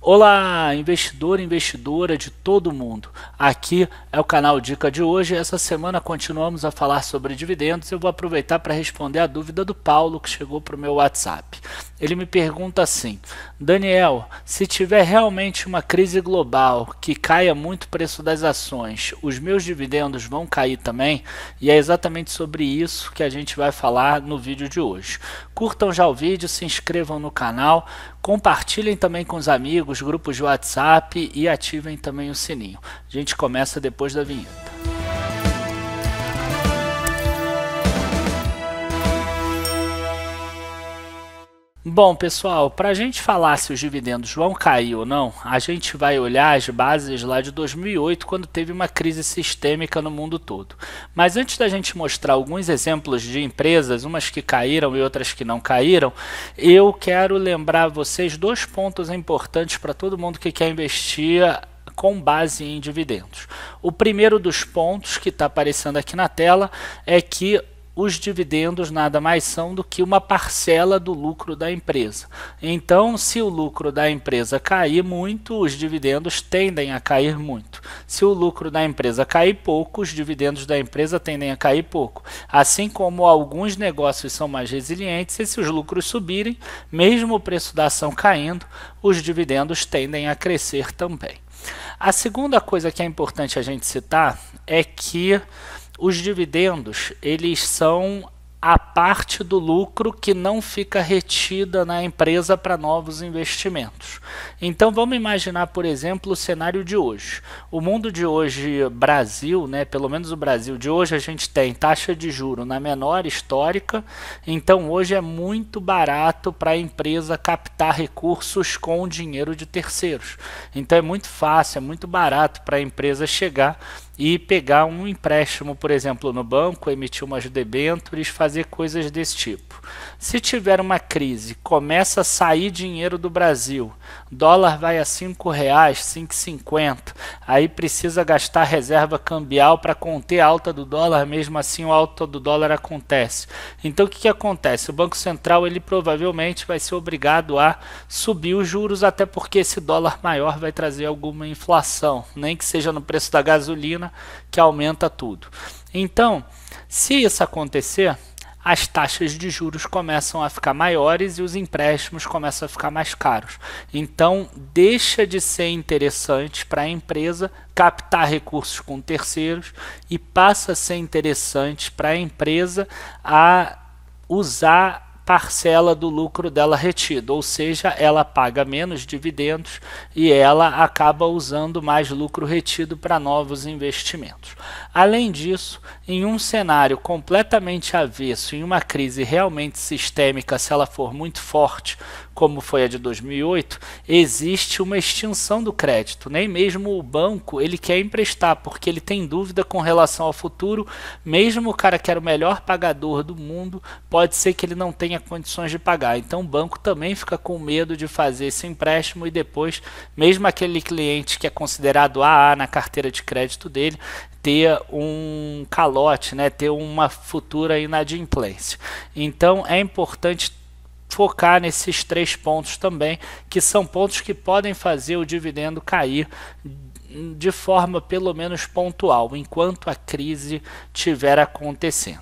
Olá, investidor e investidora de todo mundo. Aqui é o canal Dica de hoje. Essa semana continuamos a falar sobre dividendos. Eu vou aproveitar para responder a dúvida do Paulo que chegou para o meu WhatsApp. Ele me pergunta assim: Daniel, se tiver realmente uma crise global que caia muito o preço das ações, os meus dividendos vão cair também? E é exatamente sobre isso que a gente vai falar no vídeo de hoje. Curtam já o vídeo, se inscrevam no canal Compartilhem também com os amigos, grupos de WhatsApp e ativem também o sininho. A gente começa depois da vinheta. Bom, pessoal, para a gente falar se os dividendos vão cair ou não, a gente vai olhar as bases lá de 2008, quando teve uma crise sistêmica no mundo todo. Mas antes da gente mostrar alguns exemplos de empresas, umas que caíram e outras que não caíram, eu quero lembrar vocês dois pontos importantes para todo mundo que quer investir com base em dividendos. O primeiro dos pontos que está aparecendo aqui na tela é que os dividendos nada mais são do que uma parcela do lucro da empresa. Então, se o lucro da empresa cair muito, os dividendos tendem a cair muito. Se o lucro da empresa cair pouco, os dividendos da empresa tendem a cair pouco. Assim como alguns negócios são mais resilientes, e se os lucros subirem, mesmo o preço da ação caindo, os dividendos tendem a crescer também. A segunda coisa que é importante a gente citar é que os dividendos eles são a parte do lucro que não fica retida na empresa para novos investimentos. Então vamos imaginar, por exemplo, o cenário de hoje. O mundo de hoje, Brasil, né, pelo menos o Brasil de hoje, a gente tem taxa de juro na menor histórica, então hoje é muito barato para a empresa captar recursos com dinheiro de terceiros. Então é muito fácil, é muito barato para a empresa chegar e pegar um empréstimo, por exemplo, no banco, emitir umas debêntures, fazer coisas desse tipo. Se tiver uma crise, começa a sair dinheiro do Brasil, dólar vai a cinco reais, 5,50, aí precisa gastar reserva cambial para conter a alta do dólar, mesmo assim a alta do dólar acontece. Então o que, que acontece? O Banco Central ele provavelmente vai ser obrigado a subir os juros, até porque esse dólar maior vai trazer alguma inflação, nem que seja no preço da gasolina, que aumenta tudo. Então, se isso acontecer, as taxas de juros começam a ficar maiores e os empréstimos começam a ficar mais caros. Então, deixa de ser interessante para a empresa captar recursos com terceiros e passa a ser interessante para a empresa a usar parcela do lucro dela retido, ou seja, ela paga menos dividendos e ela acaba usando mais lucro retido para novos investimentos. Além disso, em um cenário completamente avesso, em uma crise realmente sistêmica, se ela for muito forte, como foi a de 2008, existe uma extinção do crédito. Nem mesmo o banco ele quer emprestar porque ele tem dúvida com relação ao futuro. Mesmo o cara que era o melhor pagador do mundo, pode ser que ele não tenha tinha condições de pagar. Então o banco também fica com medo de fazer esse empréstimo e depois, mesmo aquele cliente que é considerado AA na carteira de crédito dele, ter um calote, né, ter uma futura inadimplência. Então é importante focar nesses três pontos também, que são pontos que podem fazer o dividendo cair de forma pelo menos pontual, enquanto a crise tiver acontecendo.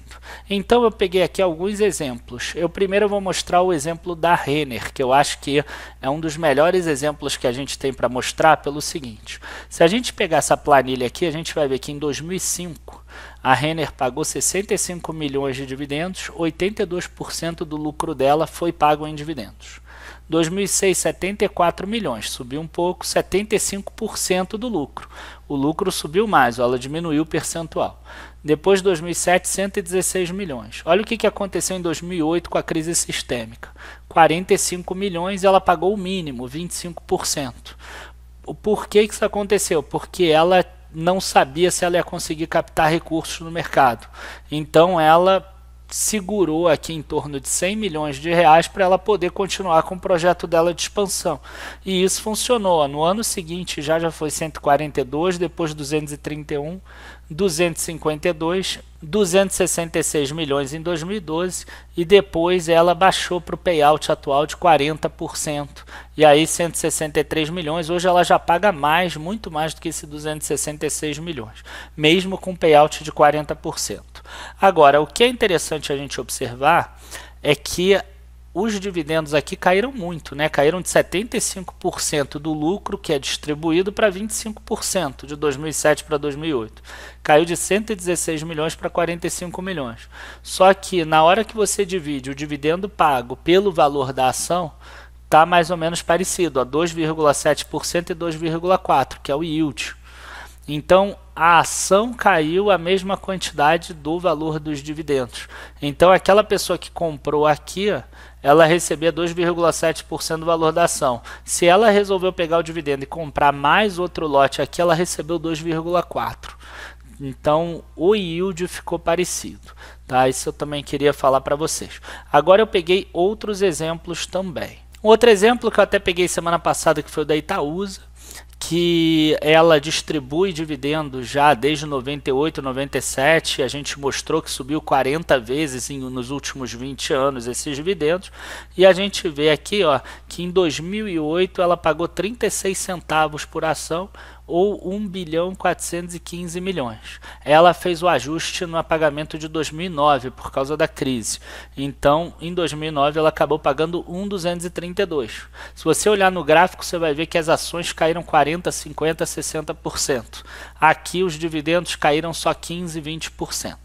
Então eu peguei aqui alguns exemplos. Eu primeiro vou mostrar o exemplo da Renner, que eu acho que é um dos melhores exemplos que a gente tem para mostrar pelo seguinte. Se a gente pegar essa planilha aqui, a gente vai ver que em 2005 a Renner pagou 65 milhões de dividendos, 82% do lucro dela foi pago em dividendos. 2006, 74 milhões, subiu um pouco, 75% do lucro. O lucro subiu mais, ela diminuiu o percentual. Depois, 2007, 116 milhões. Olha o que, que aconteceu em 2008 com a crise sistêmica. 45 milhões, ela pagou o mínimo, 25%. O porquê que isso aconteceu? Porque ela não sabia se ela ia conseguir captar recursos no mercado. Então, ela segurou aqui em torno de 100 milhões de reais para ela poder continuar com o projeto dela de expansão. E isso funcionou. No ano seguinte já já foi 142, depois 231, 252, 266 milhões em 2012 e depois ela baixou para o payout atual de 40%. E aí 163 milhões, hoje ela já paga mais, muito mais do que esse 266 milhões, mesmo com payout de 40%. Agora, o que é interessante a gente observar é que os dividendos aqui caíram muito, né? Caíram de 75% do lucro que é distribuído para 25% de 2007 para 2008. Caiu de 116 milhões para 45 milhões. Só que na hora que você divide o dividendo pago pelo valor da ação, tá mais ou menos parecido, a 2,7% e 2,4, que é o yield. Então, a ação caiu a mesma quantidade do valor dos dividendos. Então, aquela pessoa que comprou aqui, ela recebia 2,7% do valor da ação. Se ela resolveu pegar o dividendo e comprar mais outro lote aqui, ela recebeu 2,4%. Então, o yield ficou parecido. Tá? Isso eu também queria falar para vocês. Agora, eu peguei outros exemplos também. outro exemplo que eu até peguei semana passada, que foi o da Itaúsa que ela distribui dividendos já desde 98, 97. A gente mostrou que subiu 40 vezes em, nos últimos 20 anos esses dividendos. E a gente vê aqui ó, que em 2008 ela pagou 36 centavos por ação, ou 1 bilhão 415 milhões. Ela fez o ajuste no pagamento de 2009 por causa da crise. Então, em 2009 ela acabou pagando 1,232. Se você olhar no gráfico, você vai ver que as ações caíram 40, 50, 60%. Aqui os dividendos caíram só 15, 20%.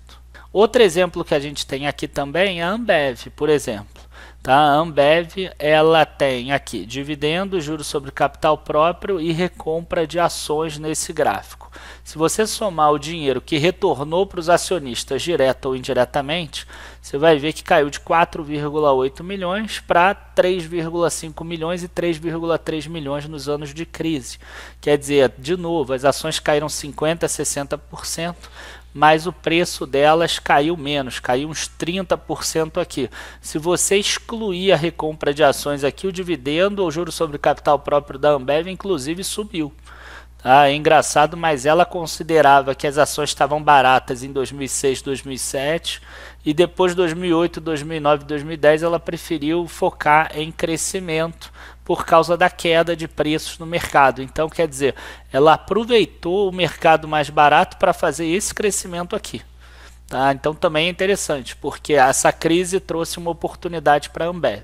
Outro exemplo que a gente tem aqui também é a Ambev, por exemplo. Tá? A Ambev ela tem aqui dividendo, juros sobre capital próprio e recompra de ações nesse gráfico. Se você somar o dinheiro que retornou para os acionistas direta ou indiretamente, você vai ver que caiu de 4,8 milhões para 3,5 milhões e 3,3 milhões nos anos de crise. Quer dizer, de novo, as ações caíram 50% a 60%, mas o preço delas caiu menos, caiu uns 30% aqui. Se você excluir a recompra de ações aqui, o dividendo ou juro sobre capital próprio da Ambev, inclusive, subiu. Ah, é engraçado, mas ela considerava que as ações estavam baratas em 2006, 2007 e depois 2008, 2009, 2010 ela preferiu focar em crescimento por causa da queda de preços no mercado. Então, quer dizer, ela aproveitou o mercado mais barato para fazer esse crescimento aqui. Tá? Então também é interessante, porque essa crise trouxe uma oportunidade para a Ambev.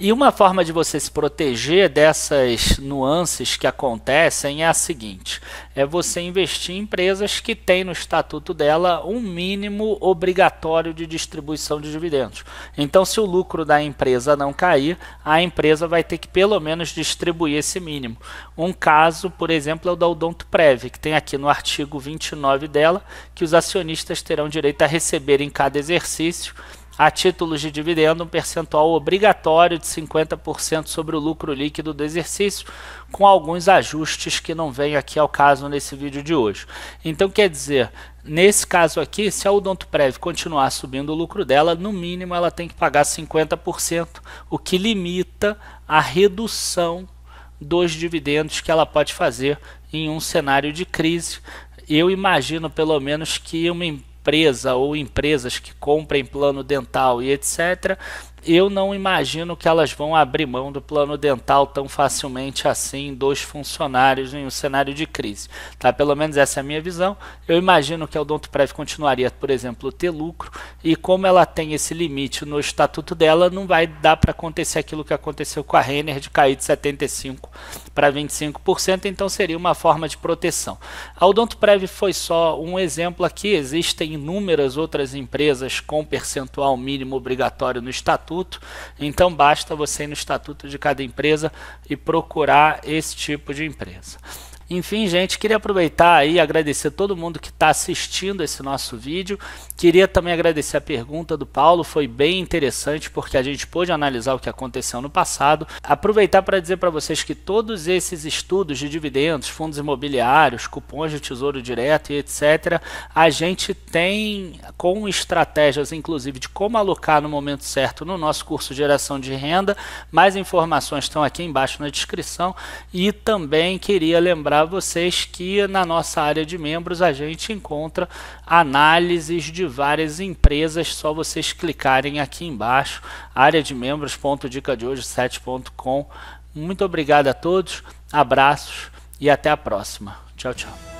E uma forma de você se proteger dessas nuances que acontecem é a seguinte: é você investir em empresas que têm no estatuto dela um mínimo obrigatório de distribuição de dividendos. Então, se o lucro da empresa não cair, a empresa vai ter que pelo menos distribuir esse mínimo. Um caso, por exemplo, é o da Odonto Prev, que tem aqui no artigo 29 dela que os acionistas terão direito a a receber em cada exercício, a títulos de dividendo, um percentual obrigatório de 50% sobre o lucro líquido do exercício, com alguns ajustes que não vêm aqui ao caso nesse vídeo de hoje. Então, quer dizer, nesse caso aqui, se a Odontoprev continuar subindo o lucro dela, no mínimo ela tem que pagar 50%, o que limita a redução dos dividendos que ela pode fazer em um cenário de crise. Eu imagino, pelo menos, que uma, empresa ou empresas que comprem plano dental e etc., eu não imagino que elas vão abrir mão do plano dental tão facilmente assim dos funcionários em um cenário de crise. Tá? Pelo menos essa é a minha visão. Eu imagino que a Odontoprev continuaria, por exemplo, ter lucro e como ela tem esse limite no estatuto dela, não vai dar para acontecer aquilo que aconteceu com a Renner de cair de 75 para 25%, então seria uma forma de proteção. A Odontoprev foi só um exemplo aqui, existem inúmeras outras empresas com percentual mínimo obrigatório no estatuto estatuto. Então basta você ir no estatuto de cada empresa e procurar esse tipo de empresa. Enfim, gente, queria aproveitar aí e agradecer todo mundo que está assistindo esse nosso vídeo. Queria também agradecer a pergunta do Paulo, foi bem interessante porque a gente pôde analisar o que aconteceu no passado. Aproveitar para dizer para vocês que todos esses estudos de dividendos, fundos imobiliários, cupons de tesouro direto e etc., a gente tem com estratégias, inclusive, de como alocar no momento certo no nosso curso Geração de Renda. Mais informações estão aqui embaixo na descrição. E também queria lembrar lembrar vocês que na nossa área de membros a gente encontra análises de várias empresas, só vocês clicarem aqui embaixo, área de membros, ponto dica de hoje 7.com. Muito obrigado a todos, abraços e até a próxima. Tchau, tchau.